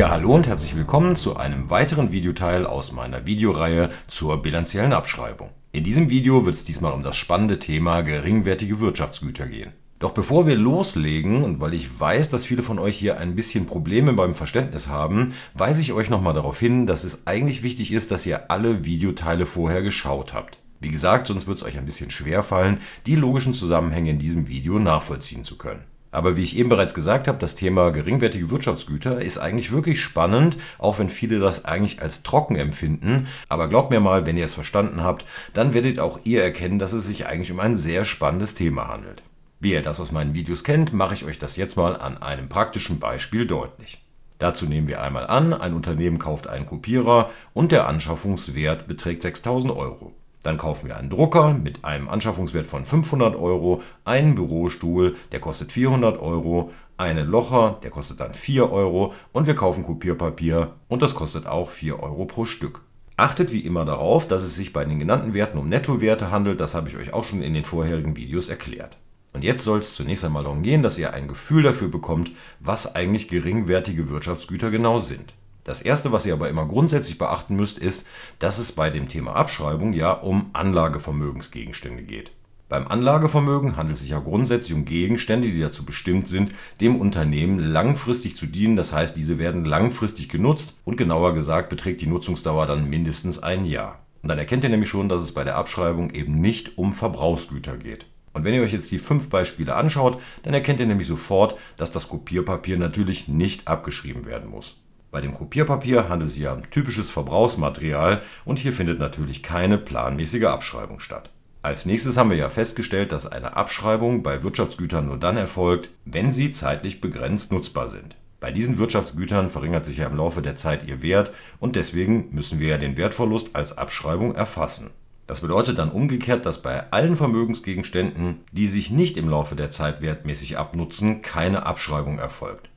Ja, hallo und herzlich willkommen zu einem weiteren Videoteil aus meiner Videoreihe zur bilanziellen Abschreibung. In diesem Video wird es diesmal um das spannende Thema geringwertige Wirtschaftsgüter gehen. Doch bevor wir loslegen und weil ich weiß, dass viele von euch hier ein bisschen Probleme beim Verständnis haben, weise ich euch nochmal darauf hin, dass es eigentlich wichtig ist, dass ihr alle Videoteile vorher geschaut habt. Wie gesagt, sonst wird es euch ein bisschen schwerfallen, die logischen Zusammenhänge in diesem Video nachvollziehen zu können. Aber wie ich eben bereits gesagt habe, das Thema geringwertige Wirtschaftsgüter ist eigentlich wirklich spannend, auch wenn viele das eigentlich als trocken empfinden. Aber glaubt mir mal, wenn ihr es verstanden habt, dann werdet auch ihr erkennen, dass es sich eigentlich um ein sehr spannendes Thema handelt. Wie ihr das aus meinen Videos kennt, mache ich euch das jetzt mal an einem praktischen Beispiel deutlich. Dazu nehmen wir einmal an, ein Unternehmen kauft einen Kopierer und der Anschaffungswert beträgt 6000 Euro. Dann kaufen wir einen Drucker mit einem Anschaffungswert von 500 Euro, einen Bürostuhl, der kostet 400 Euro, eine Locher, der kostet dann 4 Euro und wir kaufen Kopierpapier und das kostet auch 4 Euro pro Stück. Achtet wie immer darauf, dass es sich bei den genannten Werten um Nettowerte handelt, das habe ich euch auch schon in den vorherigen Videos erklärt. Und jetzt soll es zunächst einmal darum gehen, dass ihr ein Gefühl dafür bekommt, was eigentlich geringwertige Wirtschaftsgüter genau sind. Das Erste, was ihr aber immer grundsätzlich beachten müsst, ist, dass es bei dem Thema Abschreibung ja um Anlagevermögensgegenstände geht. Beim Anlagevermögen handelt es sich ja grundsätzlich um Gegenstände, die dazu bestimmt sind, dem Unternehmen langfristig zu dienen. Das heißt, diese werden langfristig genutzt und genauer gesagt beträgt die Nutzungsdauer dann mindestens ein Jahr. Und dann erkennt ihr nämlich schon, dass es bei der Abschreibung eben nicht um Verbrauchsgüter geht. Und wenn ihr euch jetzt die fünf Beispiele anschaut, dann erkennt ihr nämlich sofort, dass das Kopierpapier natürlich nicht abgeschrieben werden muss. Bei dem Kopierpapier handelt es sich ja um typisches Verbrauchsmaterial und hier findet natürlich keine planmäßige Abschreibung statt. Als nächstes haben wir ja festgestellt, dass eine Abschreibung bei Wirtschaftsgütern nur dann erfolgt, wenn sie zeitlich begrenzt nutzbar sind. Bei diesen Wirtschaftsgütern verringert sich ja im Laufe der Zeit ihr Wert und deswegen müssen wir ja den Wertverlust als Abschreibung erfassen. Das bedeutet dann umgekehrt, dass bei allen Vermögensgegenständen, die sich nicht im Laufe der Zeit wertmäßig abnutzen, keine Abschreibung erfolgt.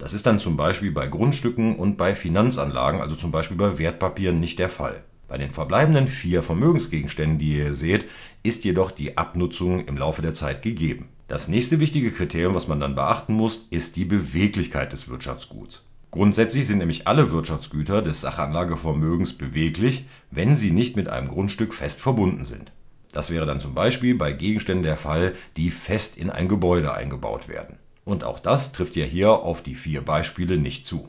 Das ist dann zum Beispiel bei Grundstücken und bei Finanzanlagen, also zum Beispiel bei Wertpapieren, nicht der Fall. Bei den verbleibenden vier Vermögensgegenständen, die ihr hier seht, ist jedoch die Abnutzung im Laufe der Zeit gegeben. Das nächste wichtige Kriterium, was man dann beachten muss, ist die Beweglichkeit des Wirtschaftsguts. Grundsätzlich sind nämlich alle Wirtschaftsgüter des Sachanlagevermögens beweglich, wenn sie nicht mit einem Grundstück fest verbunden sind. Das wäre dann zum Beispiel bei Gegenständen der Fall, die fest in ein Gebäude eingebaut werden. Und auch das trifft ja hier auf die vier Beispiele nicht zu.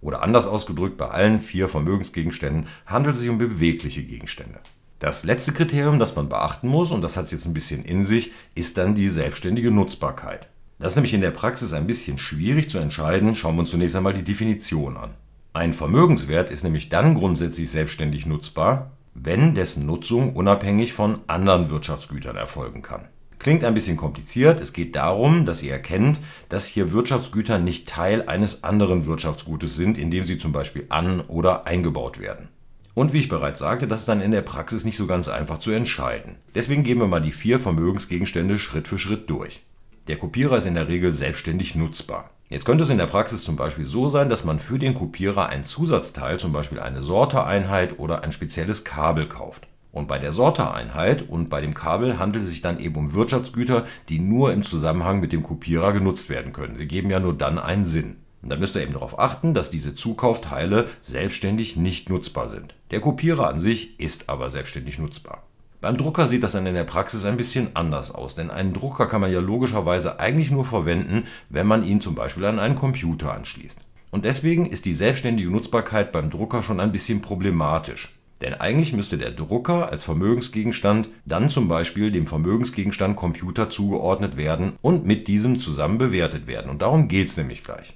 Oder anders ausgedrückt, bei allen vier Vermögensgegenständen handelt es sich um bewegliche Gegenstände. Das letzte Kriterium, das man beachten muss, und das hat es jetzt ein bisschen in sich, ist dann die selbstständige Nutzbarkeit. Das ist nämlich in der Praxis ein bisschen schwierig zu entscheiden, schauen wir uns zunächst einmal die Definition an. Ein Vermögenswert ist nämlich dann grundsätzlich selbstständig nutzbar, wenn dessen Nutzung unabhängig von anderen Wirtschaftsgütern erfolgen kann. Klingt ein bisschen kompliziert. Es geht darum, dass ihr erkennt, dass hier Wirtschaftsgüter nicht Teil eines anderen Wirtschaftsgutes sind, indem sie zum Beispiel an- oder eingebaut werden. Und wie ich bereits sagte, das ist dann in der Praxis nicht so ganz einfach zu entscheiden. Deswegen gehen wir mal die vier Vermögensgegenstände Schritt für Schritt durch. Der Kopierer ist in der Regel selbstständig nutzbar. Jetzt könnte es in der Praxis zum Beispiel so sein, dass man für den Kopierer ein Zusatzteil, zum Beispiel eine Sorteeinheit oder ein spezielles Kabel kauft. Und bei der Sorteeinheit und bei dem Kabel handelt es sich dann eben um Wirtschaftsgüter, die nur im Zusammenhang mit dem Kopierer genutzt werden können. Sie geben ja nur dann einen Sinn. Und dann müsst ihr eben darauf achten, dass diese Zukaufteile selbstständig nicht nutzbar sind. Der Kopierer an sich ist aber selbstständig nutzbar. Beim Drucker sieht das dann in der Praxis ein bisschen anders aus, denn einen Drucker kann man ja logischerweise eigentlich nur verwenden, wenn man ihn zum Beispiel an einen Computer anschließt. Und deswegen ist die selbstständige Nutzbarkeit beim Drucker schon ein bisschen problematisch. Denn eigentlich müsste der Drucker als Vermögensgegenstand dann zum Beispiel dem Vermögensgegenstand Computer zugeordnet werden und mit diesem zusammen bewertet werden. Und darum geht es nämlich gleich.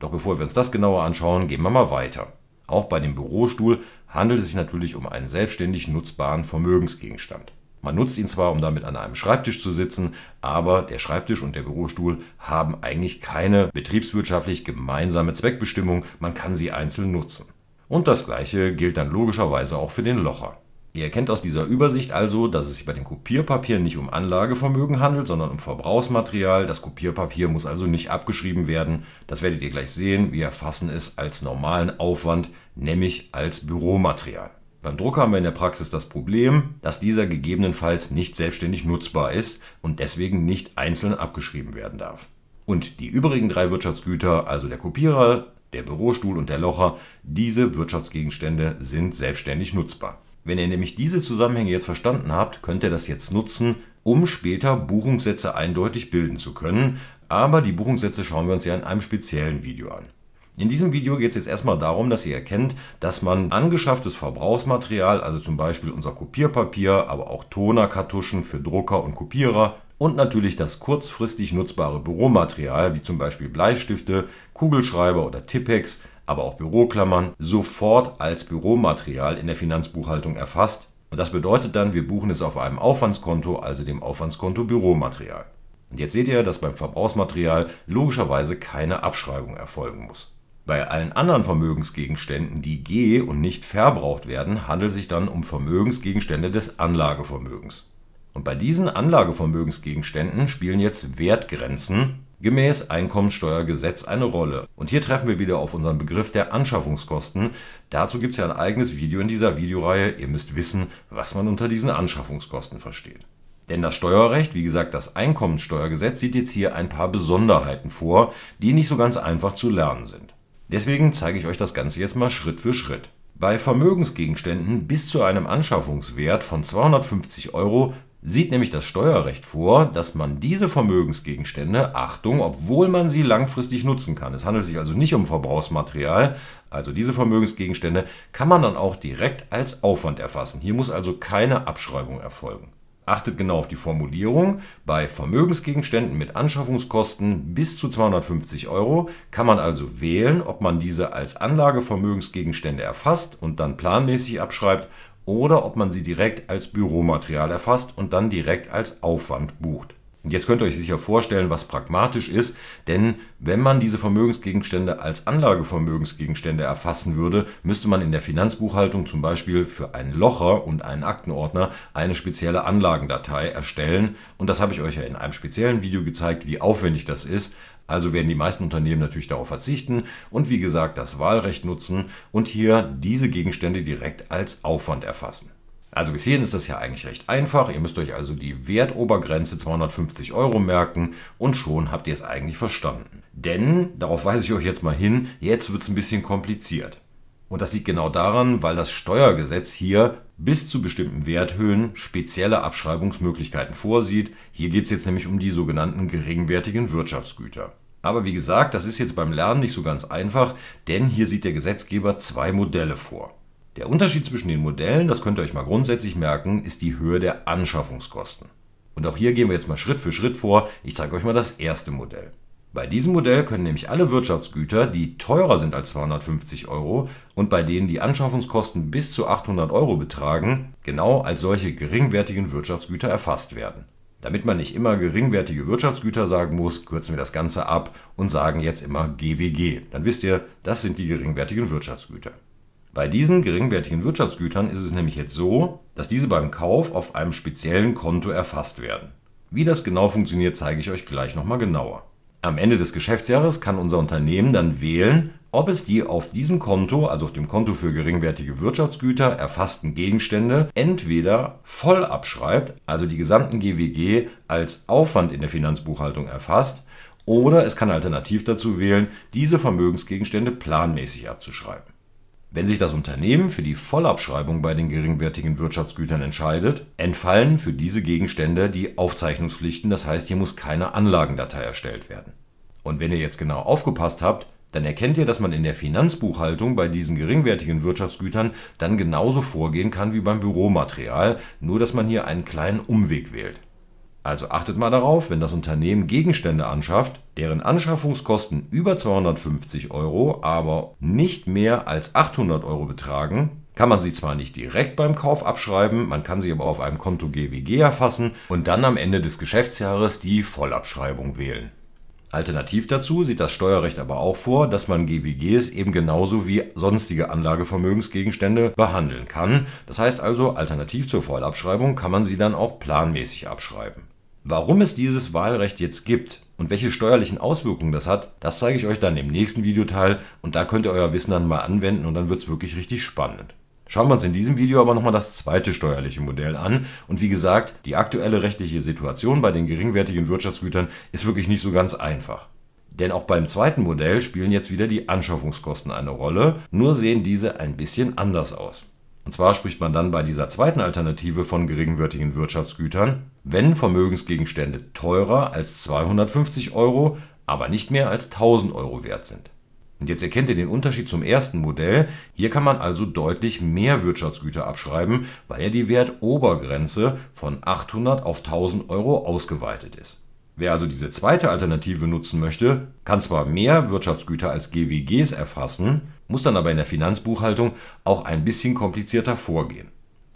Doch bevor wir uns das genauer anschauen, gehen wir mal weiter. Auch bei dem Bürostuhl handelt es sich natürlich um einen selbstständig nutzbaren Vermögensgegenstand. Man nutzt ihn zwar, um damit an einem Schreibtisch zu sitzen, aber der Schreibtisch und der Bürostuhl haben eigentlich keine betriebswirtschaftlich gemeinsame Zweckbestimmung, man kann sie einzeln nutzen. Und das gleiche gilt dann logischerweise auch für den Locher. Ihr erkennt aus dieser Übersicht also, dass es sich bei dem Kopierpapier nicht um Anlagevermögen handelt, sondern um Verbrauchsmaterial. Das Kopierpapier muss also nicht abgeschrieben werden. Das werdet ihr gleich sehen. Wir erfassen es als normalen Aufwand, nämlich als Büromaterial. Beim Drucker haben wir in der Praxis das Problem, dass dieser gegebenenfalls nicht selbstständig nutzbar ist und deswegen nicht einzeln abgeschrieben werden darf. Und die übrigen drei Wirtschaftsgüter, also der Kopierer, der Bürostuhl und der Locher, diese Wirtschaftsgegenstände sind selbstständig nutzbar. Wenn ihr nämlich diese Zusammenhänge jetzt verstanden habt, könnt ihr das jetzt nutzen, um später Buchungssätze eindeutig bilden zu können. Aber die Buchungssätze schauen wir uns ja in einem speziellen Video an. In diesem Video geht es jetzt erstmal darum, dass ihr erkennt, dass man angeschafftes Verbrauchsmaterial, also zum Beispiel unser Kopierpapier, aber auch Tonerkartuschen für Drucker und Kopierer, und natürlich das kurzfristig nutzbare Büromaterial, wie zum Beispiel Bleistifte, Kugelschreiber oder Tippex, aber auch Büroklammern, sofort als Büromaterial in der Finanzbuchhaltung erfasst. Und das bedeutet dann, wir buchen es auf einem Aufwandskonto, also dem Aufwandskonto Büromaterial. Und jetzt seht ihr, dass beim Verbrauchsmaterial logischerweise keine Abschreibung erfolgen muss. Bei allen anderen Vermögensgegenständen, die ge- und nicht verbraucht werden, handelt es sich dann um Vermögensgegenstände des Anlagevermögens. Und bei diesen Anlagevermögensgegenständen spielen jetzt Wertgrenzen gemäß Einkommensteuergesetz eine Rolle. Und hier treffen wir wieder auf unseren Begriff der Anschaffungskosten. Dazu gibt es ja ein eigenes Video in dieser Videoreihe. Ihr müsst wissen, was man unter diesen Anschaffungskosten versteht. Denn das Steuerrecht, wie gesagt das Einkommensteuergesetz, sieht jetzt hier ein paar Besonderheiten vor, die nicht so ganz einfach zu lernen sind. Deswegen zeige ich euch das Ganze jetzt mal Schritt für Schritt. Bei Vermögensgegenständen bis zu einem Anschaffungswert von 250 Euro sieht nämlich das Steuerrecht vor, dass man diese Vermögensgegenstände, Achtung, obwohl man sie langfristig nutzen kann, es handelt sich also nicht um Verbrauchsmaterial, also diese Vermögensgegenstände kann man dann auch direkt als Aufwand erfassen. Hier muss also keine Abschreibung erfolgen. Achtet genau auf die Formulierung. Bei Vermögensgegenständen mit Anschaffungskosten bis zu 250 Euro kann man also wählen, ob man diese als Anlagevermögensgegenstände erfasst und dann planmäßig abschreibt oder ob man sie direkt als Büromaterial erfasst und dann direkt als Aufwand bucht. jetzt könnt ihr euch sicher vorstellen, was pragmatisch ist, denn wenn man diese Vermögensgegenstände als Anlagevermögensgegenstände erfassen würde, müsste man in der Finanzbuchhaltung zum Beispiel für einen Locher und einen Aktenordner eine spezielle Anlagendatei erstellen. Und das habe ich euch ja in einem speziellen Video gezeigt, wie aufwendig das ist. Also werden die meisten Unternehmen natürlich darauf verzichten und wie gesagt das Wahlrecht nutzen und hier diese Gegenstände direkt als Aufwand erfassen. Also bis hierhin ist das ja eigentlich recht einfach. Ihr müsst euch also die Wertobergrenze 250 Euro merken und schon habt ihr es eigentlich verstanden. Denn, darauf weise ich euch jetzt mal hin, jetzt wird es ein bisschen kompliziert. Und das liegt genau daran, weil das Steuergesetz hier bis zu bestimmten Werthöhen spezielle Abschreibungsmöglichkeiten vorsieht. Hier geht es jetzt nämlich um die sogenannten geringwertigen Wirtschaftsgüter. Aber wie gesagt, das ist jetzt beim Lernen nicht so ganz einfach, denn hier sieht der Gesetzgeber zwei Modelle vor. Der Unterschied zwischen den Modellen, das könnt ihr euch mal grundsätzlich merken, ist die Höhe der Anschaffungskosten. Und auch hier gehen wir jetzt mal Schritt für Schritt vor. Ich zeige euch mal das erste Modell. Bei diesem Modell können nämlich alle Wirtschaftsgüter, die teurer sind als 250 Euro und bei denen die Anschaffungskosten bis zu 800 Euro betragen, genau als solche geringwertigen Wirtschaftsgüter erfasst werden. Damit man nicht immer geringwertige Wirtschaftsgüter sagen muss, kürzen wir das Ganze ab und sagen jetzt immer GWG. Dann wisst ihr, das sind die geringwertigen Wirtschaftsgüter. Bei diesen geringwertigen Wirtschaftsgütern ist es nämlich jetzt so, dass diese beim Kauf auf einem speziellen Konto erfasst werden. Wie das genau funktioniert, zeige ich euch gleich nochmal genauer. Am Ende des Geschäftsjahres kann unser Unternehmen dann wählen, ob es die auf diesem Konto, also auf dem Konto für geringwertige Wirtschaftsgüter, erfassten Gegenstände entweder voll abschreibt, also die gesamten GWG als Aufwand in der Finanzbuchhaltung erfasst, oder es kann alternativ dazu wählen, diese Vermögensgegenstände planmäßig abzuschreiben. Wenn sich das Unternehmen für die Vollabschreibung bei den geringwertigen Wirtschaftsgütern entscheidet, entfallen für diese Gegenstände die Aufzeichnungspflichten, das heißt, hier muss keine Anlagendatei erstellt werden. Und wenn ihr jetzt genau aufgepasst habt, dann erkennt ihr, dass man in der Finanzbuchhaltung bei diesen geringwertigen Wirtschaftsgütern dann genauso vorgehen kann wie beim Büromaterial, nur dass man hier einen kleinen Umweg wählt. Also achtet mal darauf, wenn das Unternehmen Gegenstände anschafft, deren Anschaffungskosten über 250 Euro, aber nicht mehr als 800 Euro betragen, kann man sie zwar nicht direkt beim Kauf abschreiben, man kann sie aber auf einem Konto GWG erfassen und dann am Ende des Geschäftsjahres die Vollabschreibung wählen. Alternativ dazu sieht das Steuerrecht aber auch vor, dass man GWGs eben genauso wie sonstige Anlagevermögensgegenstände behandeln kann. Das heißt also, alternativ zur Vollabschreibung kann man sie dann auch planmäßig abschreiben. Warum es dieses Wahlrecht jetzt gibt und welche steuerlichen Auswirkungen das hat, das zeige ich euch dann im nächsten Videoteil und da könnt ihr euer Wissen dann mal anwenden und dann wird es wirklich richtig spannend. Schauen wir uns in diesem Video aber nochmal das zweite steuerliche Modell an. Und wie gesagt, die aktuelle rechtliche Situation bei den geringwertigen Wirtschaftsgütern ist wirklich nicht so ganz einfach. Denn auch beim zweiten Modell spielen jetzt wieder die Anschaffungskosten eine Rolle, nur sehen diese ein bisschen anders aus. Und zwar spricht man dann bei dieser zweiten Alternative von geringwertigen Wirtschaftsgütern, wenn Vermögensgegenstände teurer als 250 Euro, aber nicht mehr als 1000 Euro wert sind. Und jetzt erkennt ihr den Unterschied zum ersten Modell. Hier kann man also deutlich mehr Wirtschaftsgüter abschreiben, weil ja die Wertobergrenze von 800 auf 1000 Euro ausgeweitet ist. Wer also diese zweite Alternative nutzen möchte, kann zwar mehr Wirtschaftsgüter als GWGs erfassen, muss dann aber in der Finanzbuchhaltung auch ein bisschen komplizierter vorgehen.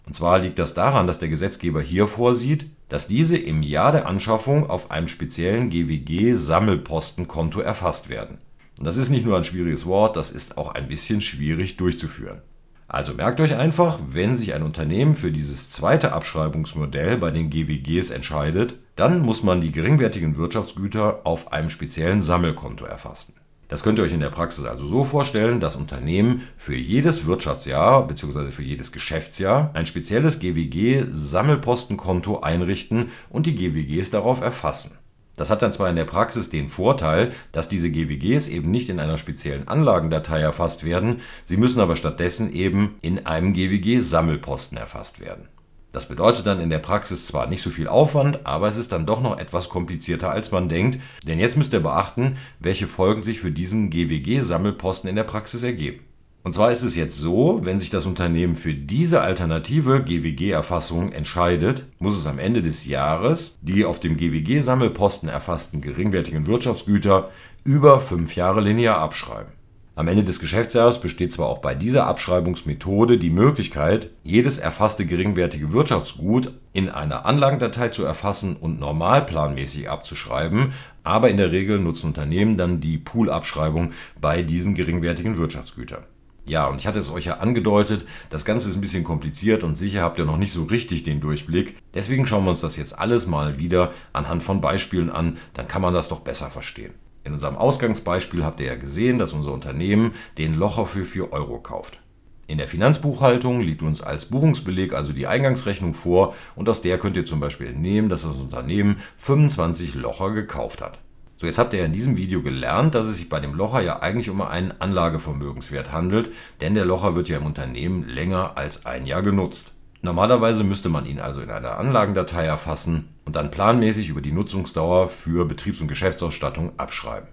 Und zwar liegt das daran, dass der Gesetzgeber hier vorsieht, dass diese im Jahr der Anschaffung auf einem speziellen GWG-Sammelpostenkonto erfasst werden. Und das ist nicht nur ein schwieriges Wort, das ist auch ein bisschen schwierig durchzuführen. Also merkt euch einfach, wenn sich ein Unternehmen für dieses zweite Abschreibungsmodell bei den GWGs entscheidet, dann muss man die geringwertigen Wirtschaftsgüter auf einem speziellen Sammelkonto erfassen. Das könnt ihr euch in der Praxis also so vorstellen, dass Unternehmen für jedes Wirtschaftsjahr bzw. für jedes Geschäftsjahr ein spezielles GWG-Sammelpostenkonto einrichten und die GWGs darauf erfassen. Das hat dann zwar in der Praxis den Vorteil, dass diese GWGs eben nicht in einer speziellen Anlagendatei erfasst werden, sie müssen aber stattdessen eben in einem GWG-Sammelposten erfasst werden. Das bedeutet dann in der Praxis zwar nicht so viel Aufwand, aber es ist dann doch noch etwas komplizierter, als man denkt, denn jetzt müsst ihr beachten, welche Folgen sich für diesen GWG-Sammelposten in der Praxis ergeben. Und zwar ist es jetzt so, wenn sich das Unternehmen für diese alternative GWG-Erfassung entscheidet, muss es am Ende des Jahres die auf dem GWG-Sammelposten erfassten geringwertigen Wirtschaftsgüter über fünf Jahre linear abschreiben. Am Ende des Geschäftsjahres besteht zwar auch bei dieser Abschreibungsmethode die Möglichkeit, jedes erfasste geringwertige Wirtschaftsgut in einer Anlagendatei zu erfassen und normalplanmäßig abzuschreiben, aber in der Regel nutzen Unternehmen dann die Poolabschreibung bei diesen geringwertigen Wirtschaftsgütern. Ja, und ich hatte es euch ja angedeutet, das Ganze ist ein bisschen kompliziert und sicher habt ihr noch nicht so richtig den Durchblick. Deswegen schauen wir uns das jetzt alles mal wieder anhand von Beispielen an, dann kann man das doch besser verstehen. In unserem Ausgangsbeispiel habt ihr ja gesehen, dass unser Unternehmen den Locher für 4 Euro kauft. In der Finanzbuchhaltung liegt uns als Buchungsbeleg also die Eingangsrechnung vor und aus der könnt ihr zum Beispiel entnehmen, dass das Unternehmen 25 Locher gekauft hat. So, jetzt habt ihr in diesem Video gelernt, dass es sich bei dem Locher ja eigentlich um einen Anlagevermögenswert handelt, denn der Locher wird ja im Unternehmen länger als ein Jahr genutzt. Normalerweise müsste man ihn also in einer Anlagendatei erfassen, und dann planmäßig über die Nutzungsdauer für Betriebs- und Geschäftsausstattung abschreiben.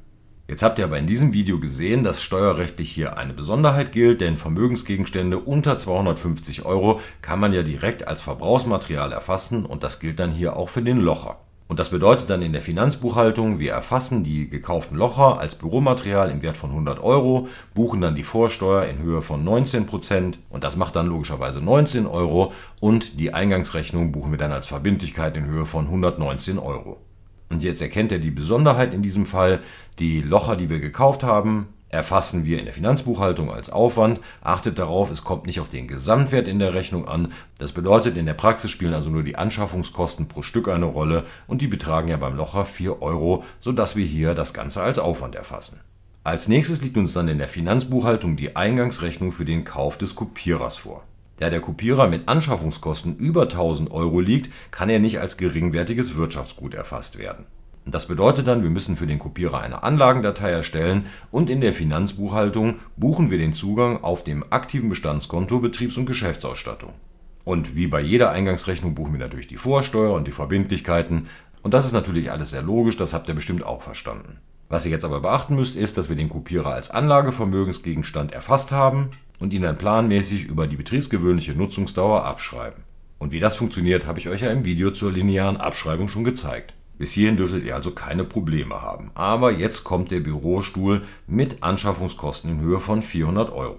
Jetzt habt ihr aber in diesem Video gesehen, dass steuerrechtlich hier eine Besonderheit gilt, denn Vermögensgegenstände unter 250 Euro kann man ja direkt als Verbrauchsmaterial erfassen und das gilt dann hier auch für den Locher. Und das bedeutet dann in der Finanzbuchhaltung, wir erfassen die gekauften Locher als Büromaterial im Wert von 100 Euro, buchen dann die Vorsteuer in Höhe von 19% und das macht dann logischerweise 19 Euro und die Eingangsrechnung buchen wir dann als Verbindlichkeit in Höhe von 119 Euro. Und jetzt erkennt er die Besonderheit in diesem Fall, die Locher, die wir gekauft haben, erfassen wir in der Finanzbuchhaltung als Aufwand. Achtet darauf, es kommt nicht auf den Gesamtwert in der Rechnung an. Das bedeutet, in der Praxis spielen also nur die Anschaffungskosten pro Stück eine Rolle und die betragen ja beim Locher 4 Euro, sodass wir hier das Ganze als Aufwand erfassen. Als nächstes liegt uns dann in der Finanzbuchhaltung die Eingangsrechnung für den Kauf des Kopierers vor. Da der Kopierer mit Anschaffungskosten über 1000 Euro liegt, kann er nicht als geringwertiges Wirtschaftsgut erfasst werden. Das bedeutet dann, wir müssen für den Kopierer eine Anlagendatei erstellen und in der Finanzbuchhaltung buchen wir den Zugang auf dem aktiven Bestandskonto Betriebs- und Geschäftsausstattung. Und wie bei jeder Eingangsrechnung buchen wir natürlich die Vorsteuer und die Verbindlichkeiten. Und das ist natürlich alles sehr logisch, das habt ihr bestimmt auch verstanden. Was ihr jetzt aber beachten müsst, ist, dass wir den Kopierer als Anlagevermögensgegenstand erfasst haben und ihn dann planmäßig über die betriebsgewöhnliche Nutzungsdauer abschreiben. Und wie das funktioniert, habe ich euch ja im Video zur linearen Abschreibung schon gezeigt. Bis hierhin dürftet ihr also keine Probleme haben. Aber jetzt kommt der Bürostuhl mit Anschaffungskosten in Höhe von 400 Euro.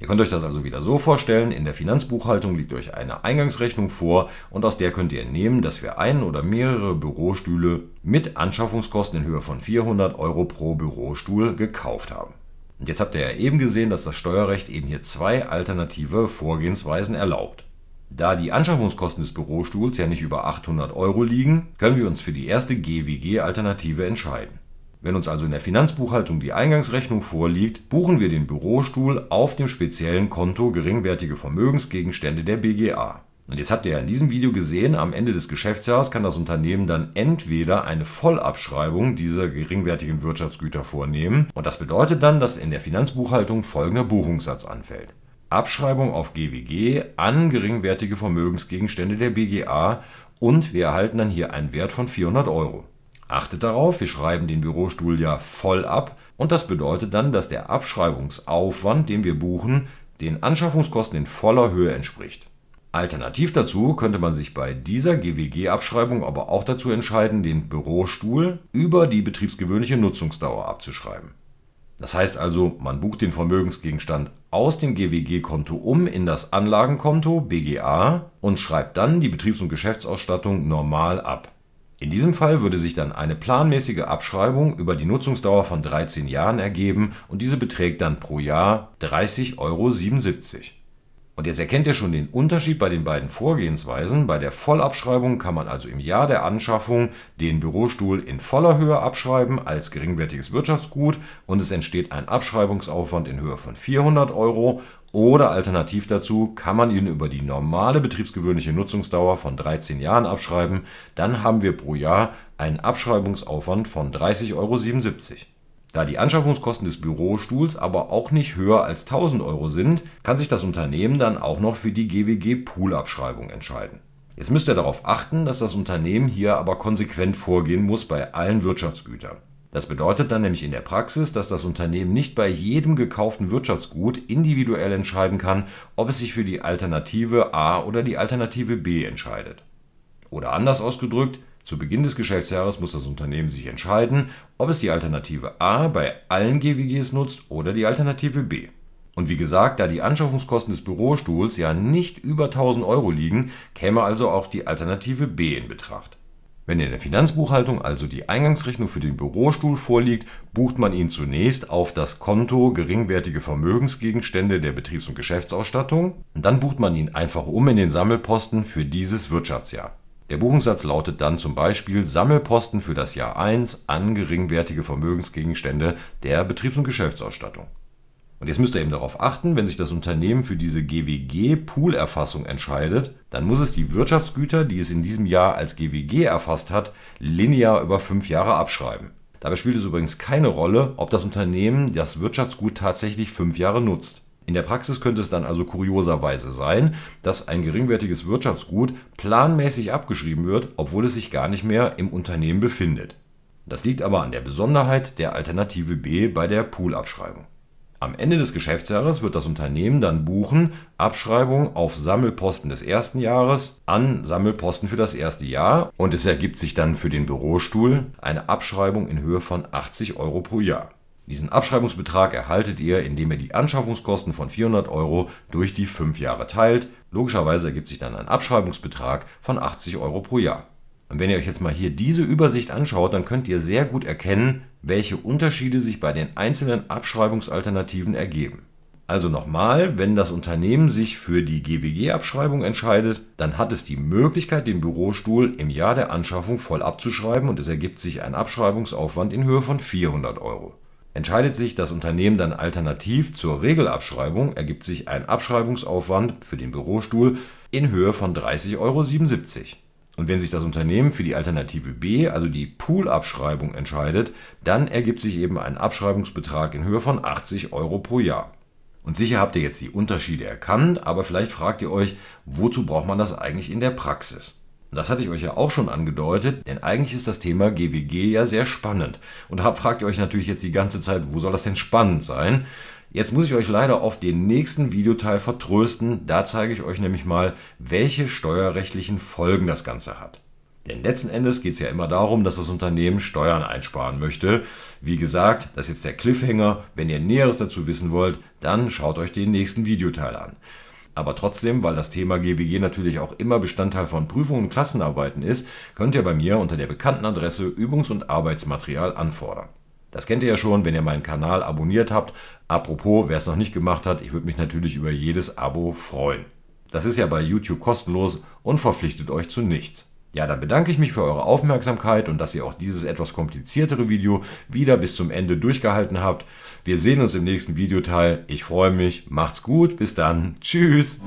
Ihr könnt euch das also wieder so vorstellen, in der Finanzbuchhaltung liegt euch eine Eingangsrechnung vor und aus der könnt ihr entnehmen, dass wir einen oder mehrere Bürostühle mit Anschaffungskosten in Höhe von 400 Euro pro Bürostuhl gekauft haben. Und jetzt habt ihr ja eben gesehen, dass das Steuerrecht eben hier zwei alternative Vorgehensweisen erlaubt. Da die Anschaffungskosten des Bürostuhls ja nicht über 800 Euro liegen, können wir uns für die erste GWG-Alternative entscheiden. Wenn uns also in der Finanzbuchhaltung die Eingangsrechnung vorliegt, buchen wir den Bürostuhl auf dem speziellen Konto geringwertige Vermögensgegenstände der BGA. Und jetzt habt ihr ja in diesem Video gesehen, am Ende des Geschäftsjahres kann das Unternehmen dann entweder eine Vollabschreibung dieser geringwertigen Wirtschaftsgüter vornehmen und das bedeutet dann, dass in der Finanzbuchhaltung folgender Buchungssatz anfällt. Abschreibung auf GWG an geringwertige Vermögensgegenstände der BGA und wir erhalten dann hier einen Wert von 400 Euro. Achtet darauf, wir schreiben den Bürostuhl ja voll ab und das bedeutet dann, dass der Abschreibungsaufwand, den wir buchen, den Anschaffungskosten in voller Höhe entspricht. Alternativ dazu könnte man sich bei dieser GWG-Abschreibung aber auch dazu entscheiden, den Bürostuhl über die betriebsgewöhnliche Nutzungsdauer abzuschreiben. Das heißt also, man bucht den Vermögensgegenstand aus dem GWG-Konto um in das Anlagenkonto BGA und schreibt dann die Betriebs- und Geschäftsausstattung normal ab. In diesem Fall würde sich dann eine planmäßige Abschreibung über die Nutzungsdauer von 13 Jahren ergeben und diese beträgt dann pro Jahr 30,77 Euro. Und jetzt erkennt ihr schon den Unterschied bei den beiden Vorgehensweisen. Bei der Vollabschreibung kann man also im Jahr der Anschaffung den Bürostuhl in voller Höhe abschreiben als geringwertiges Wirtschaftsgut und es entsteht ein Abschreibungsaufwand in Höhe von 400 Euro oder alternativ dazu kann man ihn über die normale betriebsgewöhnliche Nutzungsdauer von 13 Jahren abschreiben. Dann haben wir pro Jahr einen Abschreibungsaufwand von 30,77 Euro. Da die Anschaffungskosten des Bürostuhls aber auch nicht höher als 1000 Euro sind, kann sich das Unternehmen dann auch noch für die GWG Poolabschreibung entscheiden. Jetzt müsst ihr darauf achten, dass das Unternehmen hier aber konsequent vorgehen muss bei allen Wirtschaftsgütern. Das bedeutet dann nämlich in der Praxis, dass das Unternehmen nicht bei jedem gekauften Wirtschaftsgut individuell entscheiden kann, ob es sich für die Alternative A oder die Alternative B entscheidet. Oder anders ausgedrückt, zu Beginn des Geschäftsjahres muss das Unternehmen sich entscheiden, ob es die Alternative A bei allen GWGs nutzt oder die Alternative B. Und wie gesagt, da die Anschaffungskosten des Bürostuhls ja nicht über 1000 Euro liegen, käme also auch die Alternative B in Betracht. Wenn in der Finanzbuchhaltung also die Eingangsrechnung für den Bürostuhl vorliegt, bucht man ihn zunächst auf das Konto geringwertige Vermögensgegenstände der Betriebs- und Geschäftsausstattung und dann bucht man ihn einfach um in den Sammelposten für dieses Wirtschaftsjahr. Der Buchungssatz lautet dann zum Beispiel Sammelposten für das Jahr 1 an geringwertige Vermögensgegenstände der Betriebs- und Geschäftsausstattung. Und jetzt müsst ihr eben darauf achten, wenn sich das Unternehmen für diese GWG-Poolerfassung entscheidet, dann muss es die Wirtschaftsgüter, die es in diesem Jahr als GWG erfasst hat, linear über fünf Jahre abschreiben. Dabei spielt es übrigens keine Rolle, ob das Unternehmen das Wirtschaftsgut tatsächlich fünf Jahre nutzt. In der Praxis könnte es dann also kurioserweise sein, dass ein geringwertiges Wirtschaftsgut planmäßig abgeschrieben wird, obwohl es sich gar nicht mehr im Unternehmen befindet. Das liegt aber an der Besonderheit der Alternative B bei der Poolabschreibung. Am Ende des Geschäftsjahres wird das Unternehmen dann buchen Abschreibung auf Sammelposten des ersten Jahres an Sammelposten für das erste Jahr und es ergibt sich dann für den Bürostuhl eine Abschreibung in Höhe von 80 Euro pro Jahr. Diesen Abschreibungsbetrag erhaltet ihr, indem ihr die Anschaffungskosten von 400 Euro durch die 5 Jahre teilt. Logischerweise ergibt sich dann ein Abschreibungsbetrag von 80 Euro pro Jahr. Und wenn ihr euch jetzt mal hier diese Übersicht anschaut, dann könnt ihr sehr gut erkennen, welche Unterschiede sich bei den einzelnen Abschreibungsalternativen ergeben. Also nochmal, wenn das Unternehmen sich für die GWG-Abschreibung entscheidet, dann hat es die Möglichkeit, den Bürostuhl im Jahr der Anschaffung voll abzuschreiben und es ergibt sich ein Abschreibungsaufwand in Höhe von 400 Euro. Entscheidet sich das Unternehmen dann alternativ zur Regelabschreibung, ergibt sich ein Abschreibungsaufwand für den Bürostuhl in Höhe von 30,77 Euro. Und wenn sich das Unternehmen für die Alternative B, also die Poolabschreibung, entscheidet, dann ergibt sich eben ein Abschreibungsbetrag in Höhe von 80 Euro pro Jahr. Und sicher habt ihr jetzt die Unterschiede erkannt, aber vielleicht fragt ihr euch, wozu braucht man das eigentlich in der Praxis? Das hatte ich euch ja auch schon angedeutet, denn eigentlich ist das Thema GWG ja sehr spannend. Und da fragt ihr euch natürlich jetzt die ganze Zeit, wo soll das denn spannend sein? Jetzt muss ich euch leider auf den nächsten Videoteil vertrösten. Da zeige ich euch nämlich mal, welche steuerrechtlichen Folgen das Ganze hat. Denn letzten Endes geht es ja immer darum, dass das Unternehmen Steuern einsparen möchte. Wie gesagt, das ist jetzt der Cliffhanger. Wenn ihr Näheres dazu wissen wollt, dann schaut euch den nächsten Videoteil an. Aber trotzdem, weil das Thema GWG natürlich auch immer Bestandteil von Prüfungen und Klassenarbeiten ist, könnt ihr bei mir unter der bekannten Adresse Übungs- und Arbeitsmaterial anfordern. Das kennt ihr ja schon, wenn ihr meinen Kanal abonniert habt. Apropos, wer es noch nicht gemacht hat, ich würde mich natürlich über jedes Abo freuen. Das ist ja bei YouTube kostenlos und verpflichtet euch zu nichts. Ja, dann bedanke ich mich für eure Aufmerksamkeit und dass ihr auch dieses etwas kompliziertere Video wieder bis zum Ende durchgehalten habt. Wir sehen uns im nächsten Videoteil. Ich freue mich. Macht's gut. Bis dann. Tschüss.